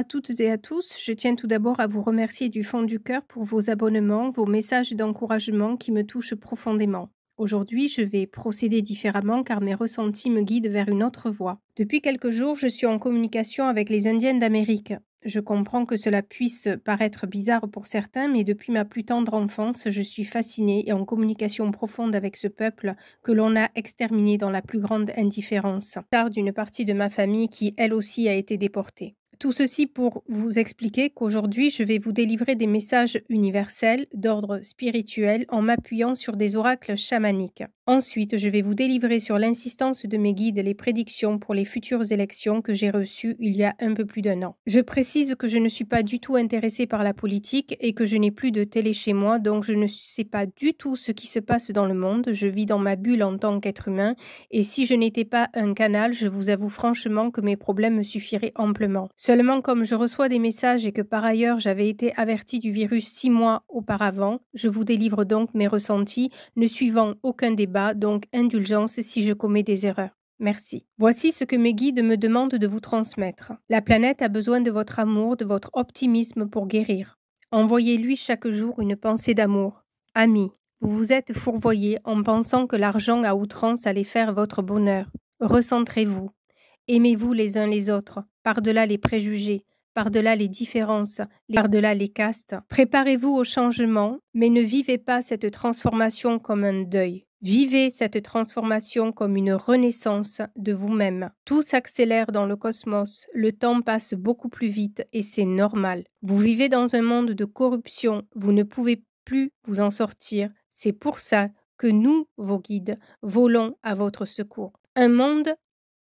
à toutes et à tous. Je tiens tout d'abord à vous remercier du fond du cœur pour vos abonnements, vos messages d'encouragement qui me touchent profondément. Aujourd'hui, je vais procéder différemment car mes ressentis me guident vers une autre voie. Depuis quelques jours, je suis en communication avec les Indiennes d'Amérique. Je comprends que cela puisse paraître bizarre pour certains, mais depuis ma plus tendre enfance, je suis fascinée et en communication profonde avec ce peuple que l'on a exterminé dans la plus grande indifférence, tard d'une partie de ma famille qui, elle aussi, a été déportée. Tout ceci pour vous expliquer qu'aujourd'hui, je vais vous délivrer des messages universels d'ordre spirituel en m'appuyant sur des oracles chamaniques. Ensuite, je vais vous délivrer sur l'insistance de mes guides les prédictions pour les futures élections que j'ai reçues il y a un peu plus d'un an. Je précise que je ne suis pas du tout intéressée par la politique et que je n'ai plus de télé chez moi, donc je ne sais pas du tout ce qui se passe dans le monde. Je vis dans ma bulle en tant qu'être humain et si je n'étais pas un canal, je vous avoue franchement que mes problèmes me suffiraient amplement. Seulement, comme je reçois des messages et que par ailleurs j'avais été averti du virus six mois auparavant, je vous délivre donc mes ressentis, ne suivant aucun débat, donc indulgence si je commets des erreurs. Merci. Voici ce que mes guides me demandent de vous transmettre. La planète a besoin de votre amour, de votre optimisme pour guérir. Envoyez-lui chaque jour une pensée d'amour. ami. vous vous êtes fourvoyé en pensant que l'argent à outrance allait faire votre bonheur. Recentrez-vous. Aimez-vous les uns les autres, par-delà les préjugés, par-delà les différences, par-delà les castes. Préparez-vous au changement, mais ne vivez pas cette transformation comme un deuil. Vivez cette transformation comme une renaissance de vous-même. Tout s'accélère dans le cosmos, le temps passe beaucoup plus vite et c'est normal. Vous vivez dans un monde de corruption, vous ne pouvez plus vous en sortir. C'est pour ça que nous, vos guides, volons à votre secours. Un monde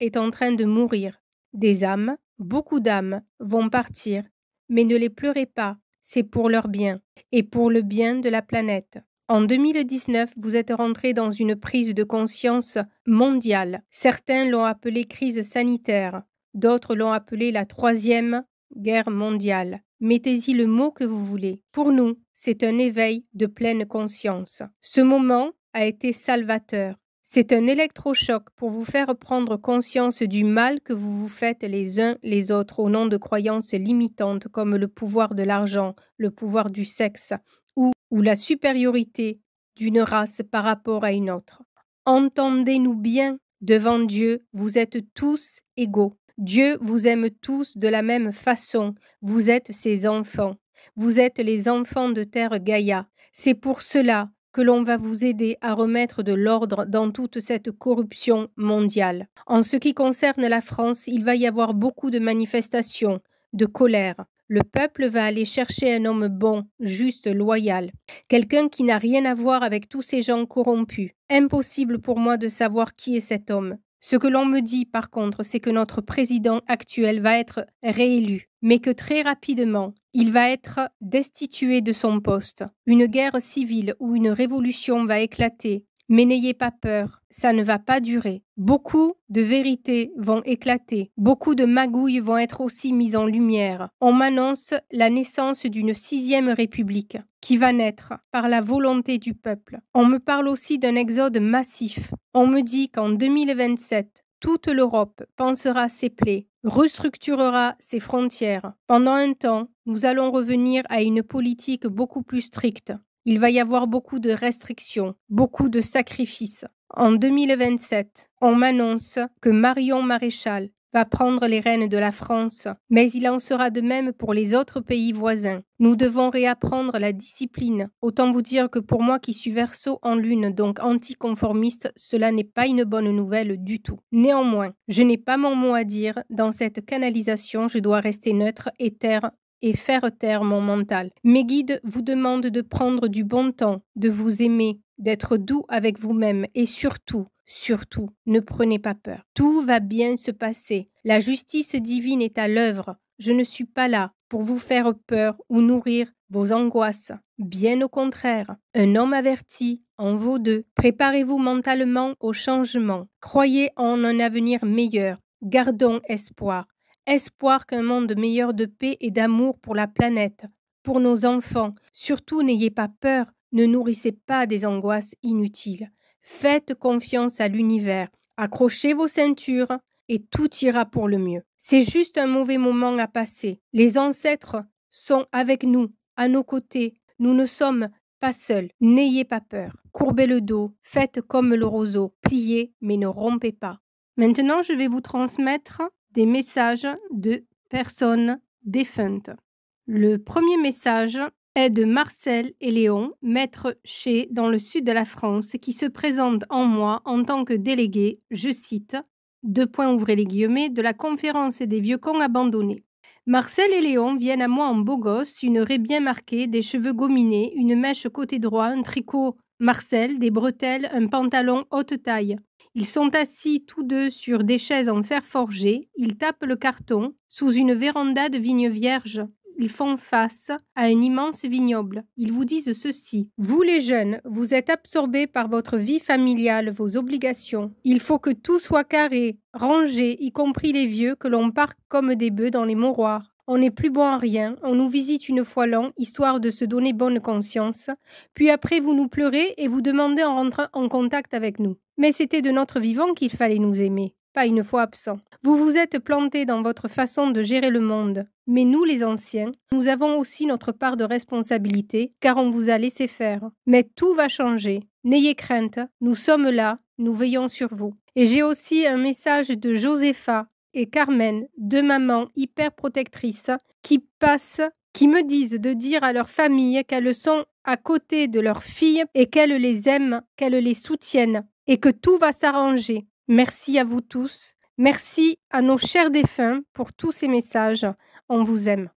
est en train de mourir. Des âmes, beaucoup d'âmes, vont partir, mais ne les pleurez pas, c'est pour leur bien et pour le bien de la planète. En 2019, vous êtes rentré dans une prise de conscience mondiale. Certains l'ont appelée crise sanitaire, d'autres l'ont appelée la troisième guerre mondiale. Mettez-y le mot que vous voulez. Pour nous, c'est un éveil de pleine conscience. Ce moment a été salvateur. C'est un électrochoc pour vous faire prendre conscience du mal que vous vous faites les uns les autres au nom de croyances limitantes comme le pouvoir de l'argent, le pouvoir du sexe ou, ou la supériorité d'une race par rapport à une autre. Entendez-nous bien, devant Dieu, vous êtes tous égaux. Dieu vous aime tous de la même façon. Vous êtes ses enfants. Vous êtes les enfants de terre Gaïa. C'est pour cela que l'on va vous aider à remettre de l'ordre dans toute cette corruption mondiale. En ce qui concerne la France, il va y avoir beaucoup de manifestations, de colère. Le peuple va aller chercher un homme bon, juste, loyal, quelqu'un qui n'a rien à voir avec tous ces gens corrompus. Impossible pour moi de savoir qui est cet homme. Ce que l'on me dit, par contre, c'est que notre président actuel va être réélu, mais que très rapidement, il va être destitué de son poste. Une guerre civile ou une révolution va éclater, mais n'ayez pas peur, ça ne va pas durer. Beaucoup de vérités vont éclater, beaucoup de magouilles vont être aussi mises en lumière. On m'annonce la naissance d'une sixième république qui va naître par la volonté du peuple. On me parle aussi d'un exode massif. On me dit qu'en 2027, toute l'Europe pensera ses plaies, restructurera ses frontières. Pendant un temps, nous allons revenir à une politique beaucoup plus stricte. Il va y avoir beaucoup de restrictions, beaucoup de sacrifices. En 2027, on m'annonce que Marion Maréchal va prendre les rênes de la France, mais il en sera de même pour les autres pays voisins. Nous devons réapprendre la discipline. Autant vous dire que pour moi qui suis verso en lune, donc anticonformiste, cela n'est pas une bonne nouvelle du tout. Néanmoins, je n'ai pas mon mot à dire. Dans cette canalisation, je dois rester neutre, et terre et faire taire mon mental. Mes guides vous demandent de prendre du bon temps, de vous aimer, d'être doux avec vous-même et surtout, surtout, ne prenez pas peur. Tout va bien se passer. La justice divine est à l'œuvre. Je ne suis pas là pour vous faire peur ou nourrir vos angoisses. Bien au contraire, un homme averti en vaut deux. Préparez-vous mentalement au changement. Croyez en un avenir meilleur. Gardons espoir. Espoir qu'un monde meilleur de paix et d'amour pour la planète, pour nos enfants. Surtout n'ayez pas peur, ne nourrissez pas des angoisses inutiles. Faites confiance à l'univers, accrochez vos ceintures et tout ira pour le mieux. C'est juste un mauvais moment à passer. Les ancêtres sont avec nous, à nos côtés. Nous ne sommes pas seuls. N'ayez pas peur. Courbez le dos, faites comme le roseau, pliez mais ne rompez pas. Maintenant, je vais vous transmettre des messages de personnes défuntes. Le premier message est de Marcel et Léon, maître chez dans le sud de la France, qui se présente en moi en tant que délégué, je cite, deux points ouvrez les guillemets, de la conférence des vieux cons abandonnés. Marcel et Léon viennent à moi en beau gosse, une raie bien marquée, des cheveux gominés, une mèche côté droit, un tricot Marcel, des bretelles, un pantalon haute taille. Ils sont assis tous deux sur des chaises en fer forgé, ils tapent le carton, sous une véranda de vigne vierge. Ils font face à un immense vignoble. Ils vous disent ceci. Vous les jeunes, vous êtes absorbés par votre vie familiale, vos obligations. Il faut que tout soit carré, rangé, y compris les vieux, que l'on parque comme des bœufs dans les mouroirs. On n'est plus bon à rien, on nous visite une fois l'an, histoire de se donner bonne conscience, puis après vous nous pleurez et vous demandez en rentrant en contact avec nous. Mais c'était de notre vivant qu'il fallait nous aimer, pas une fois absent. Vous vous êtes planté dans votre façon de gérer le monde, mais nous les anciens, nous avons aussi notre part de responsabilité, car on vous a laissé faire. Mais tout va changer. N'ayez crainte, nous sommes là, nous veillons sur vous. Et j'ai aussi un message de Josépha, et Carmen, deux mamans hyper protectrices, qui passent, qui me disent de dire à leur famille qu'elles sont à côté de leurs filles et qu'elles les aiment, qu'elles les soutiennent et que tout va s'arranger. Merci à vous tous. Merci à nos chers défunts pour tous ces messages. On vous aime.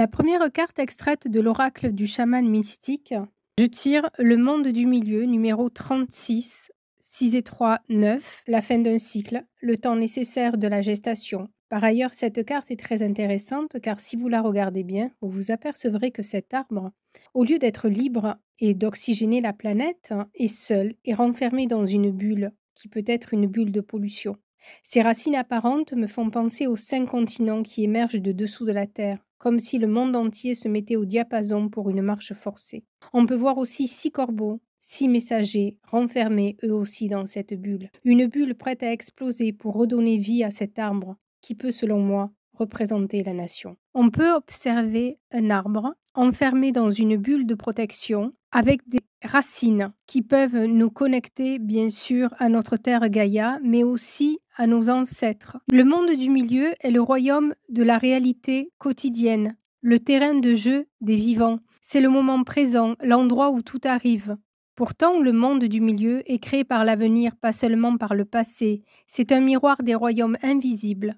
La première carte extraite de l'oracle du chaman mystique, je tire le monde du milieu numéro 36, 6 et 3, 9, la fin d'un cycle, le temps nécessaire de la gestation. Par ailleurs, cette carte est très intéressante car si vous la regardez bien, vous vous apercevrez que cet arbre, au lieu d'être libre et d'oxygéner la planète, hein, est seul et renfermé dans une bulle qui peut être une bulle de pollution. Ces racines apparentes me font penser aux cinq continents qui émergent de dessous de la Terre, comme si le monde entier se mettait au diapason pour une marche forcée. On peut voir aussi six corbeaux, six messagers, renfermés eux aussi dans cette bulle, une bulle prête à exploser pour redonner vie à cet arbre qui peut, selon moi, représenter la nation. On peut observer un arbre enfermé dans une bulle de protection avec des racines qui peuvent nous connecter bien sûr à notre terre Gaïa, mais aussi à nos ancêtres. Le monde du milieu est le royaume de la réalité quotidienne, le terrain de jeu des vivants. C'est le moment présent, l'endroit où tout arrive. Pourtant, le monde du milieu est créé par l'avenir, pas seulement par le passé. C'est un miroir des royaumes invisibles.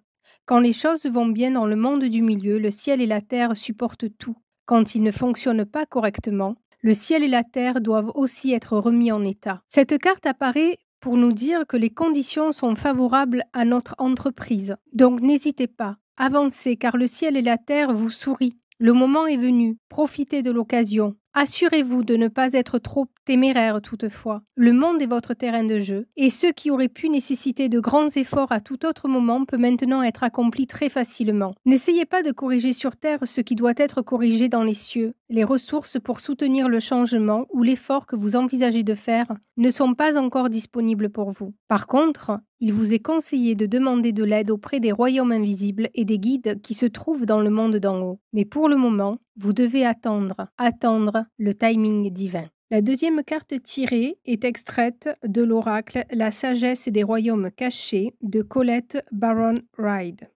Quand les choses vont bien dans le monde du milieu, le ciel et la terre supportent tout. Quand ils ne fonctionnent pas correctement, le ciel et la terre doivent aussi être remis en état. Cette carte apparaît pour nous dire que les conditions sont favorables à notre entreprise. Donc n'hésitez pas, avancez car le ciel et la terre vous sourient. Le moment est venu, profitez de l'occasion. Assurez-vous de ne pas être trop téméraire toutefois. Le monde est votre terrain de jeu, et ce qui aurait pu nécessiter de grands efforts à tout autre moment peut maintenant être accompli très facilement. N'essayez pas de corriger sur Terre ce qui doit être corrigé dans les cieux les ressources pour soutenir le changement ou l'effort que vous envisagez de faire ne sont pas encore disponibles pour vous. Par contre, il vous est conseillé de demander de l'aide auprès des royaumes invisibles et des guides qui se trouvent dans le monde d'en haut. Mais pour le moment, vous devez attendre, attendre le timing divin. La deuxième carte tirée est extraite de l'oracle La sagesse des royaumes cachés de Colette Baron Ride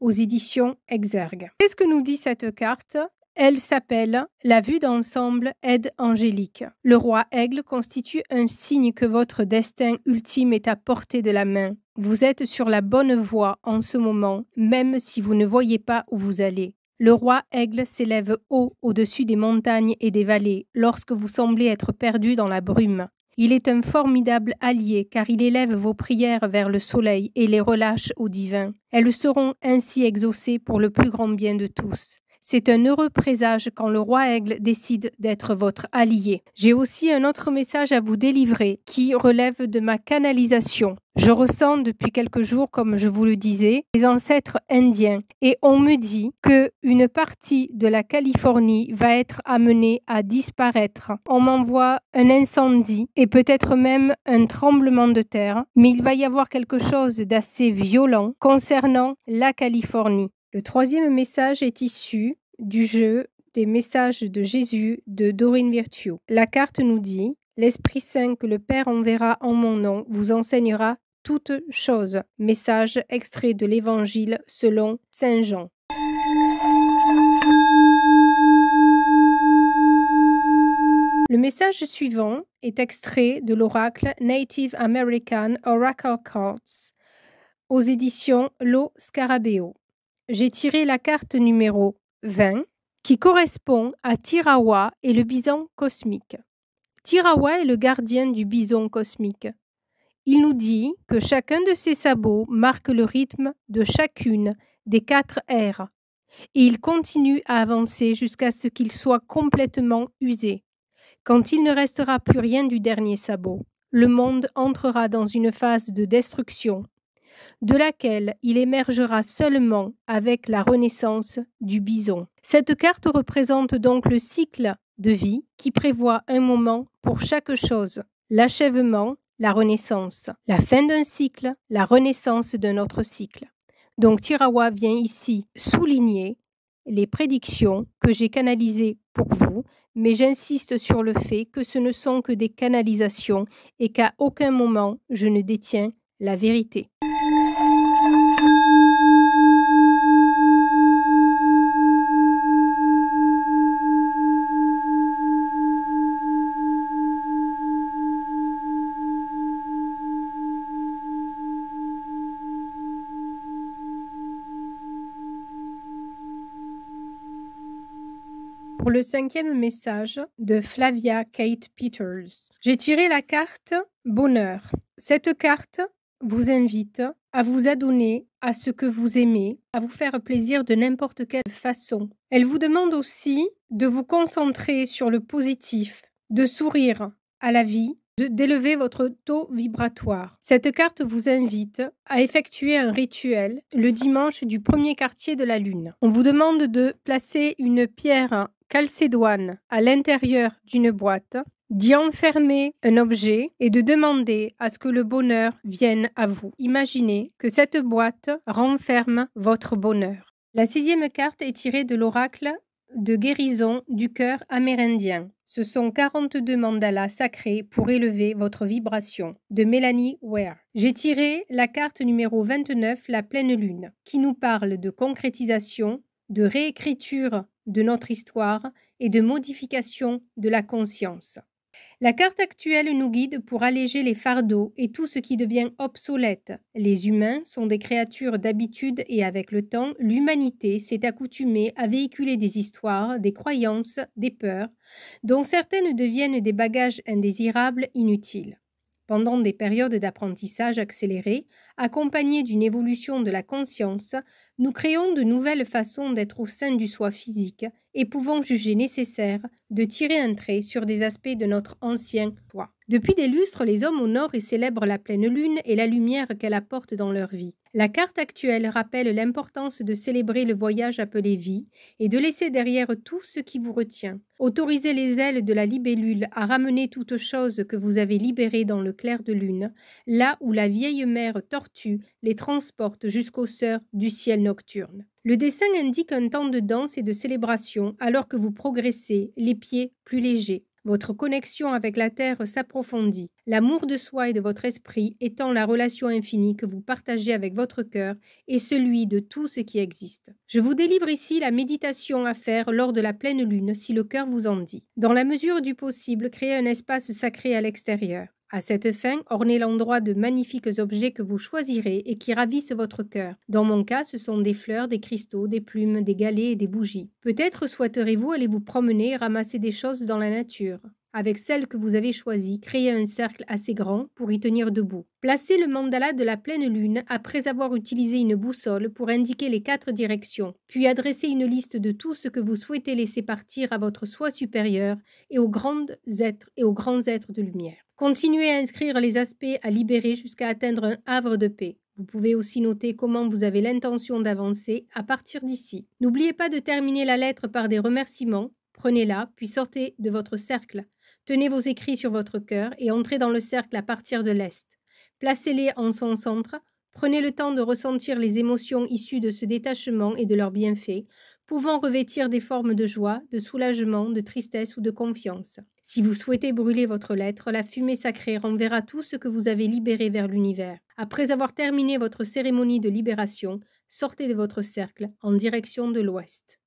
aux éditions Exergue. Qu'est-ce que nous dit cette carte elle s'appelle La vue d'ensemble aide angélique. Le roi aigle constitue un signe que votre destin ultime est à portée de la main. Vous êtes sur la bonne voie en ce moment, même si vous ne voyez pas où vous allez. Le roi aigle s'élève haut au-dessus des montagnes et des vallées lorsque vous semblez être perdu dans la brume. Il est un formidable allié car il élève vos prières vers le soleil et les relâche au divin. Elles seront ainsi exaucées pour le plus grand bien de tous. C'est un heureux présage quand le roi Aigle décide d'être votre allié. J'ai aussi un autre message à vous délivrer qui relève de ma canalisation. Je ressens depuis quelques jours, comme je vous le disais, les ancêtres indiens et on me dit que une partie de la Californie va être amenée à disparaître. On m'envoie un incendie et peut-être même un tremblement de terre, mais il va y avoir quelque chose d'assez violent concernant la Californie. Le troisième message est issu du jeu des messages de Jésus de Dorine Virtue. La carte nous dit L'Esprit Saint que le Père enverra en mon nom vous enseignera toutes choses. Message extrait de l'Évangile selon Saint Jean. Le message suivant est extrait de l'oracle Native American Oracle Cards aux éditions Lo Scarabeo. J'ai tiré la carte numéro 20, qui correspond à Tirawa et le bison cosmique. Tirawa est le gardien du bison cosmique. Il nous dit que chacun de ses sabots marque le rythme de chacune des quatre R et il continue à avancer jusqu'à ce qu'il soit complètement usé. Quand il ne restera plus rien du dernier sabot, le monde entrera dans une phase de destruction de laquelle il émergera seulement avec la renaissance du bison. Cette carte représente donc le cycle de vie qui prévoit un moment pour chaque chose, l'achèvement, la renaissance, la fin d'un cycle, la renaissance d'un autre cycle. Donc Tirawa vient ici souligner les prédictions que j'ai canalisées pour vous, mais j'insiste sur le fait que ce ne sont que des canalisations et qu'à aucun moment je ne détiens la vérité. Pour le cinquième message de Flavia Kate Peters, j'ai tiré la carte Bonheur. Cette carte vous invite à vous adonner à ce que vous aimez, à vous faire plaisir de n'importe quelle façon. Elle vous demande aussi de vous concentrer sur le positif, de sourire à la vie, d'élever votre taux vibratoire. Cette carte vous invite à effectuer un rituel le dimanche du premier quartier de la Lune. On vous demande de placer une pierre calcédoine à l'intérieur d'une boîte d'y enfermer un objet et de demander à ce que le bonheur vienne à vous. Imaginez que cette boîte renferme votre bonheur. La sixième carte est tirée de l'oracle de guérison du cœur amérindien. Ce sont 42 mandalas sacrés pour élever votre vibration, de Mélanie Ware. J'ai tiré la carte numéro 29, la pleine lune, qui nous parle de concrétisation, de réécriture de notre histoire et de modification de la conscience. La carte actuelle nous guide pour alléger les fardeaux et tout ce qui devient obsolète. Les humains sont des créatures d'habitude et avec le temps, l'humanité s'est accoutumée à véhiculer des histoires, des croyances, des peurs, dont certaines deviennent des bagages indésirables, inutiles. Pendant des périodes d'apprentissage accélérées, accompagnées d'une évolution de la conscience, nous créons de nouvelles façons d'être au sein du soi physique et pouvons juger nécessaire de tirer un trait sur des aspects de notre ancien soi. Depuis des lustres, les hommes honorent et célèbrent la pleine lune et la lumière qu'elle apporte dans leur vie. La carte actuelle rappelle l'importance de célébrer le voyage appelé vie et de laisser derrière tout ce qui vous retient. Autorisez les ailes de la libellule à ramener toute chose que vous avez libérée dans le clair de lune, là où la vieille mère tortue les transporte jusqu'aux sœurs du ciel nocturne. Le dessin indique un temps de danse et de célébration alors que vous progressez, les pieds plus légers. Votre connexion avec la Terre s'approfondit, l'amour de soi et de votre esprit étant la relation infinie que vous partagez avec votre cœur et celui de tout ce qui existe. Je vous délivre ici la méditation à faire lors de la pleine lune si le cœur vous en dit. Dans la mesure du possible, créez un espace sacré à l'extérieur. À cette fin, ornez l'endroit de magnifiques objets que vous choisirez et qui ravissent votre cœur. Dans mon cas, ce sont des fleurs, des cristaux, des plumes, des galets et des bougies. Peut-être souhaiterez-vous aller vous promener et ramasser des choses dans la nature avec celle que vous avez choisie, créez un cercle assez grand pour y tenir debout. Placez le mandala de la pleine lune après avoir utilisé une boussole pour indiquer les quatre directions, puis adressez une liste de tout ce que vous souhaitez laisser partir à votre soi supérieur et aux êtres et aux grands êtres de lumière. Continuez à inscrire les aspects à libérer jusqu'à atteindre un havre de paix. Vous pouvez aussi noter comment vous avez l'intention d'avancer à partir d'ici. N'oubliez pas de terminer la lettre par des remerciements Prenez-la, puis sortez de votre cercle. Tenez vos écrits sur votre cœur et entrez dans le cercle à partir de l'Est. Placez-les en son centre. Prenez le temps de ressentir les émotions issues de ce détachement et de leurs bienfaits, pouvant revêtir des formes de joie, de soulagement, de tristesse ou de confiance. Si vous souhaitez brûler votre lettre, la fumée sacrée renverra tout ce que vous avez libéré vers l'univers. Après avoir terminé votre cérémonie de libération, sortez de votre cercle en direction de l'ouest.